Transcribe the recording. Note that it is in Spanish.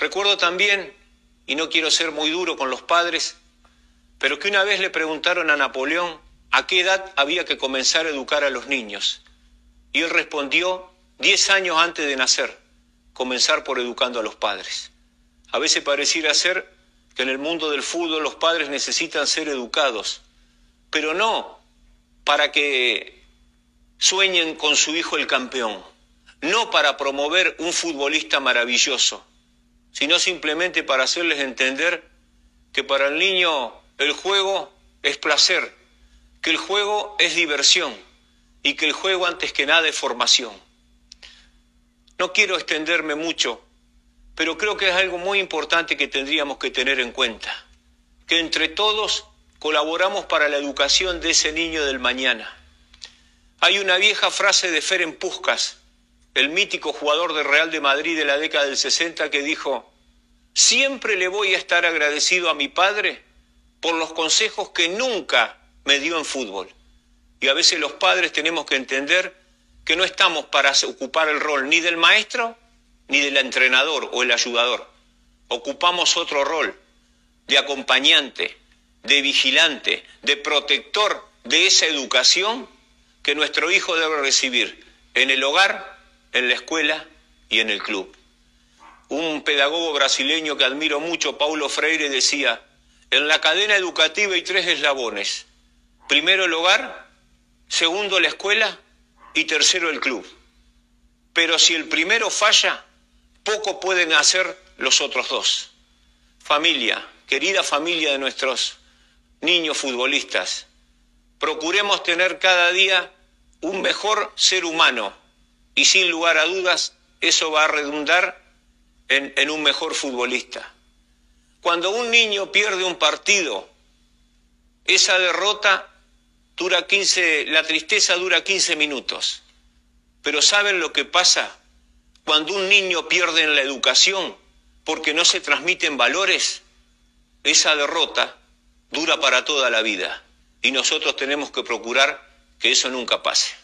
Recuerdo también, y no quiero ser muy duro con los padres, pero que una vez le preguntaron a Napoleón a qué edad había que comenzar a educar a los niños. Y él respondió, diez años antes de nacer, comenzar por educando a los padres. A veces pareciera ser que en el mundo del fútbol los padres necesitan ser educados, pero no para que sueñen con su hijo el campeón, no para promover un futbolista maravilloso, sino simplemente para hacerles entender que para el niño el juego es placer, que el juego es diversión y que el juego antes que nada es formación. No quiero extenderme mucho, pero creo que es algo muy importante que tendríamos que tener en cuenta, que entre todos colaboramos para la educación de ese niño del mañana. Hay una vieja frase de Ferenc Puskas el mítico jugador de Real de Madrid de la década del 60 que dijo, siempre le voy a estar agradecido a mi padre por los consejos que nunca me dio en fútbol. Y a veces los padres tenemos que entender que no estamos para ocupar el rol ni del maestro ni del entrenador o el ayudador. Ocupamos otro rol de acompañante, de vigilante, de protector de esa educación que nuestro hijo debe recibir en el hogar en la escuela y en el club. Un pedagogo brasileño que admiro mucho, Paulo Freire, decía, en la cadena educativa hay tres eslabones. Primero el hogar, segundo la escuela y tercero el club. Pero si el primero falla, poco pueden hacer los otros dos. Familia, querida familia de nuestros niños futbolistas, procuremos tener cada día un mejor ser humano y sin lugar a dudas, eso va a redundar en, un mejor futbolista. Cuando un niño pierde un partido, esa derrota dura 15, la tristeza dura 15 minutos. Pero ¿saben lo que pasa cuando un niño pierde en la educación porque no se transmiten valores? Esa derrota dura para toda la vida y nosotros tenemos que procurar que eso nunca pase.